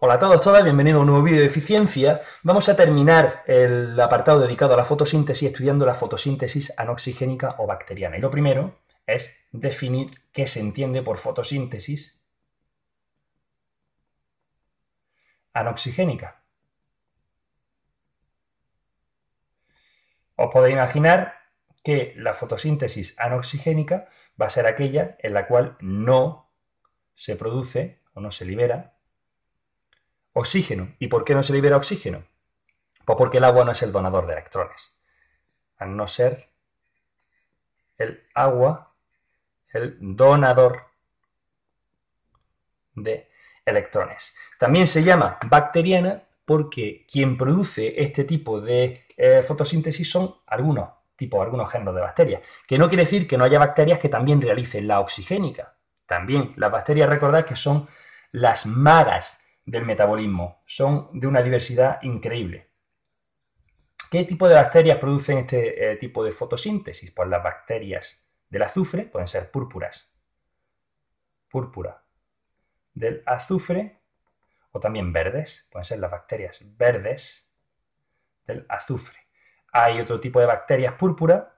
Hola a todos, todas, bienvenidos a un nuevo vídeo de eficiencia. Vamos a terminar el apartado dedicado a la fotosíntesis estudiando la fotosíntesis anoxigénica o bacteriana. Y lo primero es definir qué se entiende por fotosíntesis anoxigénica. Os podéis imaginar que la fotosíntesis anoxigénica va a ser aquella en la cual no se produce o no se libera oxígeno. ¿Y por qué no se libera oxígeno? Pues porque el agua no es el donador de electrones. A no ser el agua el donador de electrones. También se llama bacteriana porque quien produce este tipo de eh, fotosíntesis son algunos tipos, algunos géneros de bacterias. Que no quiere decir que no haya bacterias que también realicen la oxigénica. También las bacterias, recordad que son las magas del metabolismo. Son de una diversidad increíble. ¿Qué tipo de bacterias producen este eh, tipo de fotosíntesis? Pues las bacterias del azufre pueden ser púrpuras, púrpura, del azufre o también verdes, pueden ser las bacterias verdes del azufre. Hay otro tipo de bacterias púrpura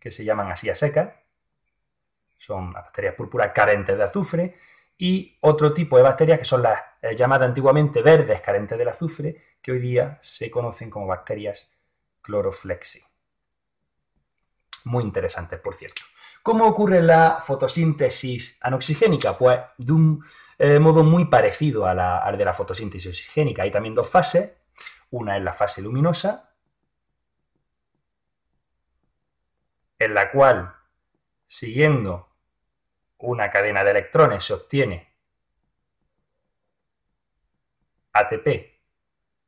que se llaman así a seca, son las bacterias púrpura carentes de azufre y otro tipo de bacterias que son las eh, llamadas antiguamente verdes carentes del azufre, que hoy día se conocen como bacterias cloroflexi. Muy interesantes, por cierto. ¿Cómo ocurre la fotosíntesis anoxigénica? Pues de un eh, modo muy parecido a la, al de la fotosíntesis oxigénica. Hay también dos fases. Una es la fase luminosa, en la cual, siguiendo una cadena de electrones se obtiene ATP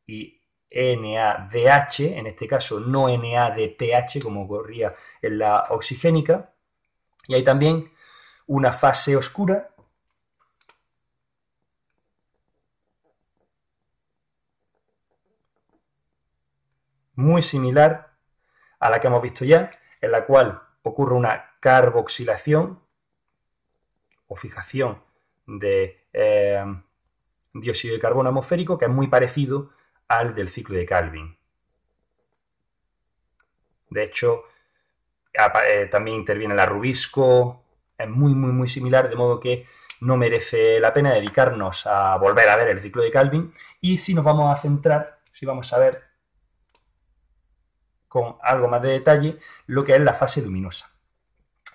y NADH, en este caso no NADTH como ocurría en la oxigénica, y hay también una fase oscura muy similar a la que hemos visto ya, en la cual ocurre una carboxilación o fijación de eh, dióxido de carbono atmosférico, que es muy parecido al del ciclo de Calvin. De hecho, eh, también interviene el rubisco, es muy, muy, muy similar, de modo que no merece la pena dedicarnos a volver a ver el ciclo de Calvin. Y si nos vamos a centrar, si vamos a ver con algo más de detalle, lo que es la fase luminosa.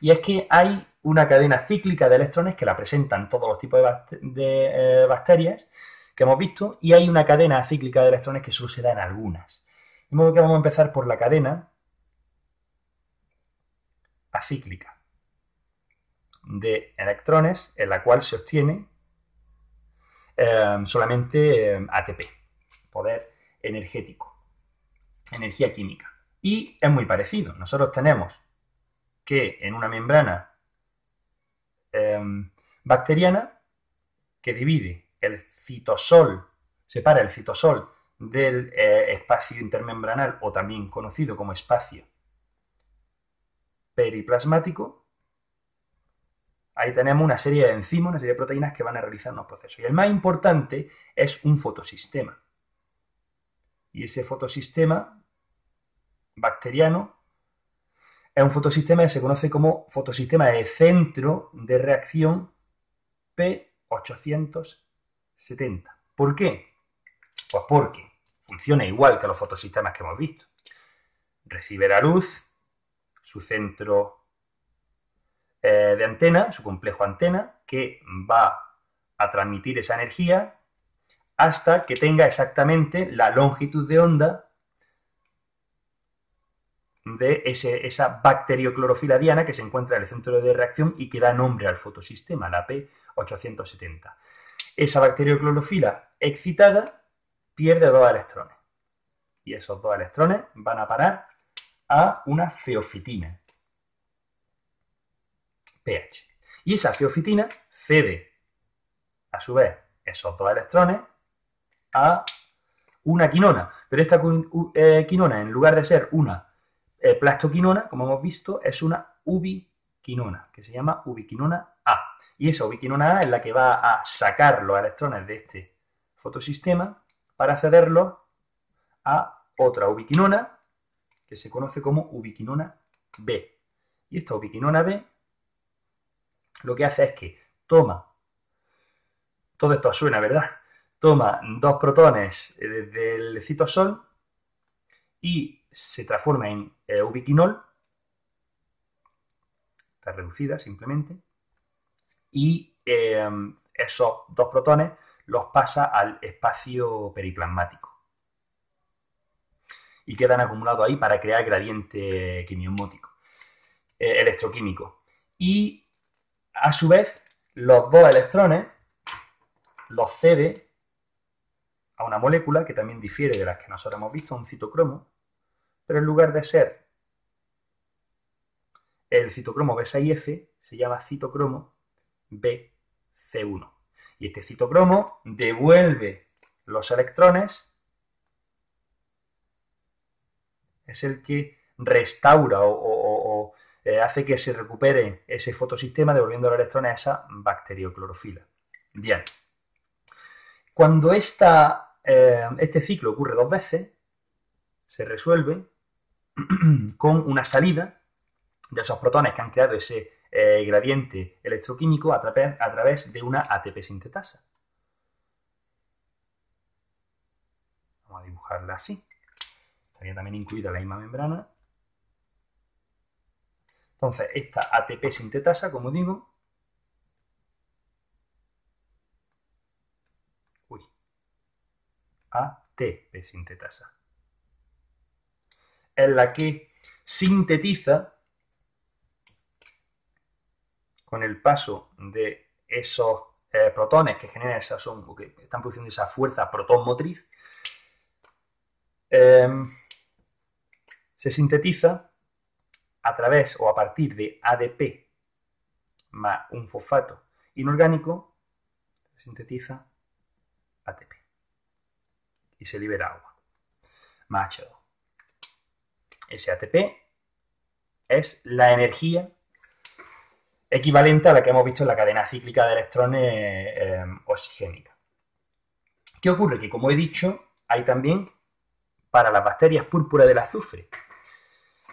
Y es que hay una cadena cíclica de electrones que la presentan todos los tipos de, eh, bacterias que hemos visto y hay una cadena cíclica de electrones que solo se da en algunas. De modo que vamos a empezar por la cadena acíclica de electrones en la cual se obtiene eh, solamente eh, ATP, poder energético, energía química. Y es muy parecido. Nosotros tenemos que en una membrana em, bacteriana que divide el citosol, separa el citosol del eh, espacio intermembranal o también conocido como espacio periplasmático, ahí tenemos una serie de enzimas, una serie de proteínas que van a realizar unos procesos. Y el más importante es un fotosistema. Y ese fotosistema bacteriano es un fotosistema que se conoce como fotosistema de centro de reacción P870. ¿Por qué? Pues porque funciona igual que los fotosistemas que hemos visto. Recibe la luz, su centro eh, de antena, su complejo antena, que va a transmitir esa energía hasta que tenga exactamente la longitud de onda de esa bacterioclorofila diana que se encuentra en el centro de reacción y que da nombre al fotosistema, la P870. Esa bacterioclorofila excitada pierde dos electrones. Y esos dos electrones van a parar a una ceofitina, pH. Y esa ceofitina cede, a su vez, esos dos electrones a una quinona. Pero esta eh, quinona, en lugar de ser una eh, plastoquinona, como hemos visto, es una ubiquinona, que se llama ubiquinona A. Y esa ubiquinona A es la que va a sacar los electrones de este fotosistema para cederlos a otra ubiquinona, que se conoce como ubiquinona B. Y esta ubiquinona B lo que hace es que toma, todo esto suena, ¿verdad? Toma dos protones del citosol y se transforma en eh, ubiquinol, está reducida simplemente, y em, esos dos protones los pasa al espacio periplasmático. Y quedan acumulados ahí para crear gradiente quimio eh, electroquímico. Y a su vez, los dos electrones los cede a una molécula que también difiere de las que nosotros hemos visto, un citocromo, pero en lugar de ser el citocromo b f se llama citocromo BC1. Y este citocromo devuelve los electrones, es el que restaura o, eh, hace que se recupere ese fotosistema devolviendo los electrones a esa bacterioclorofila. Bien. Cuando eh, este ciclo ocurre dos veces, se resuelve con una salida de esos protones que han creado ese eh, gradiente electroquímico a, a través de una ATP sintetasa. Vamos a dibujarla así. Estaría también incluida la misma membrana. Entonces, esta ATP sintetasa, como digo, uy, ATP sintetasa en la que sintetiza con el paso de esos eh, protones que generan esa son, que están produciendo esa fuerza protón motriz, em, se sintetiza a través o a partir de ADP más un fosfato inorgánico, se sintetiza ATP y se libera agua, más H2. SATP ATP es la energía equivalente a la que hemos visto en la cadena cíclica de electrones eh, oxigénica. ¿Qué ocurre? Que como he dicho, hay también para las bacterias púrpura del azufre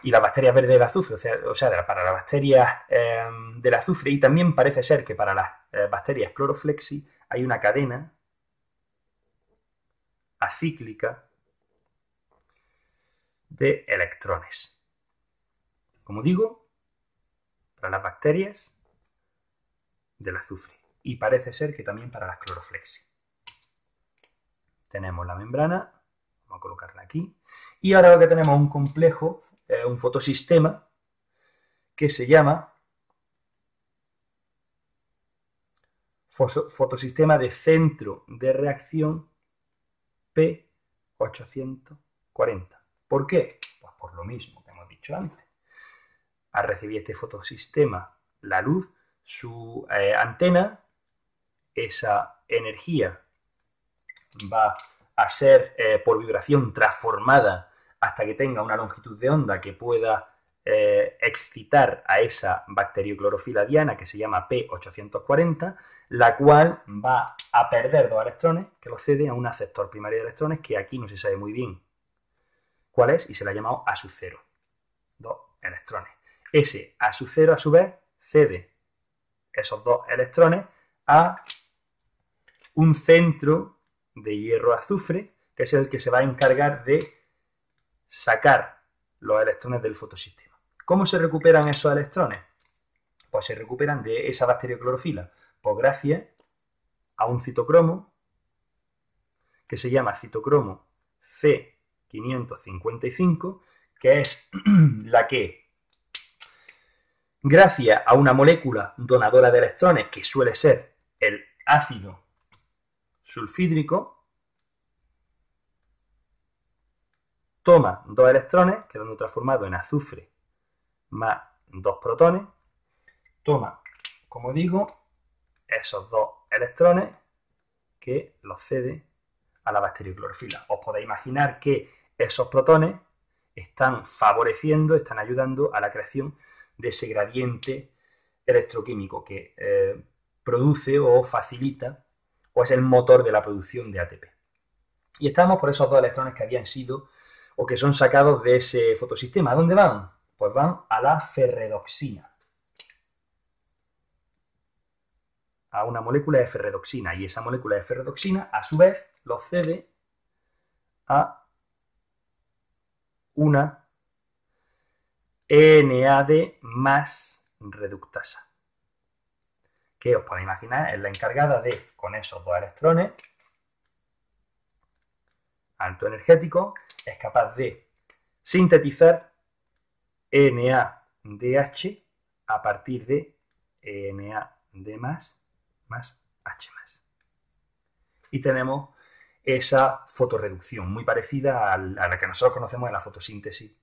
y las bacterias verdes del azufre, o sea, para las bacterias eh, del azufre y también parece ser que para las eh, bacterias cloroflexi hay una cadena acíclica de electrones. Como digo, para las bacterias del azufre y parece ser que también para las cloroflexi. Tenemos la membrana, vamos a colocarla aquí, y ahora lo que tenemos es un complejo, eh, un fotosistema que se llama fotosistema de centro de reacción P840. ¿Por qué? Pues por lo mismo que hemos dicho antes. Al recibir este fotosistema, la luz, su eh, antena, esa energía va a ser eh, por vibración transformada hasta que tenga una longitud de onda que pueda eh, excitar a esa bacterioclorofila diana que se llama P840, la cual va a perder dos electrones que lo cede a un aceptor primario de electrones que aquí no se sabe muy bien cuál es y se la ha llamado A su cero Dos electrones. Ese A su 0 a su vez cede esos dos electrones a un centro de hierro azufre que es el que se va a encargar de sacar los electrones del fotosistema. ¿Cómo se recuperan esos electrones? Pues se recuperan de esa clorofila. pues gracias a un citocromo que se llama citocromo C 555, que es la que, gracias a una molécula donadora de electrones, que suele ser el ácido sulfídrico, toma dos electrones, quedando transformado en azufre más dos protones, toma, como digo, esos dos electrones que los cede a la bacterioclorofila. Os podéis imaginar que esos protones están favoreciendo, están ayudando a la creación de ese gradiente electroquímico que eh, produce o facilita o es el motor de la producción de ATP. Y estamos por esos dos electrones que habían sido o que son sacados de ese fotosistema. ¿A dónde van? Pues van a la ferredoxina. A una molécula de ferredoxina. Y esa molécula de ferredoxina, a su vez, lo cede a una NAD más reductasa, que os podéis imaginar es la encargada de, con esos dos electrones, alto energético, es capaz de sintetizar NADH a partir de NAD más, más H más. Y tenemos esa fotorreducción, muy parecida a la que nosotros conocemos en la fotosíntesis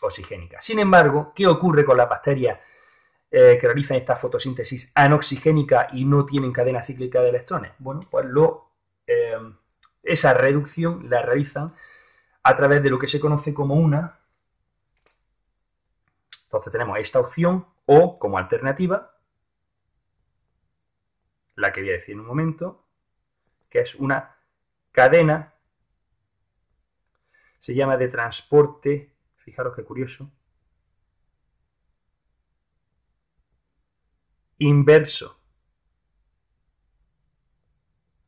oxigénica. Sin embargo, ¿qué ocurre con las bacterias eh, que realizan esta fotosíntesis anoxigénica y no tienen cadena cíclica de electrones? Bueno, pues lo, eh, esa reducción la realizan a través de lo que se conoce como una. Entonces tenemos esta opción o como alternativa, la que voy a decir en un momento, que es una cadena, se llama de transporte, fijaros qué curioso, inverso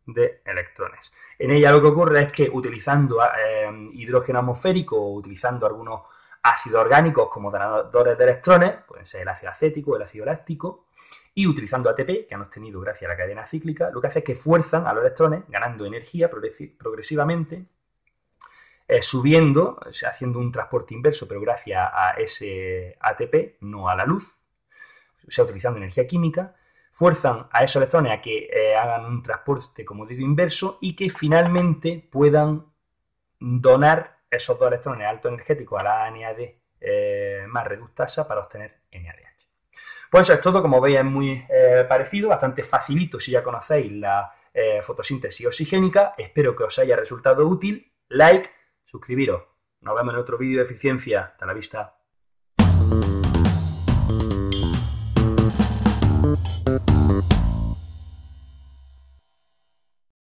de electrones. En ella lo que ocurre es que utilizando eh, hidrógeno atmosférico o utilizando algunos ácidos orgánicos como donadores de electrones, pueden ser el ácido acético, el ácido láctico, y utilizando ATP, que han obtenido gracias a la cadena cíclica, lo que hace es que fuerzan a los electrones, ganando energía progresivamente, eh, subiendo, o haciendo un transporte inverso, pero gracias a ese ATP, no a la luz, o sea, utilizando energía química, fuerzan a esos electrones a que eh, hagan un transporte, como digo, inverso y que finalmente puedan donar esos dos electrones alto energético a la NAD eh, más reductasa para obtener NADH. Pues eso es todo, como veis es muy eh, parecido, bastante facilito si ya conocéis la eh, fotosíntesis oxigénica. Espero que os haya resultado útil. Like, suscribiros. Nos vemos en otro vídeo de eficiencia. Hasta la vista.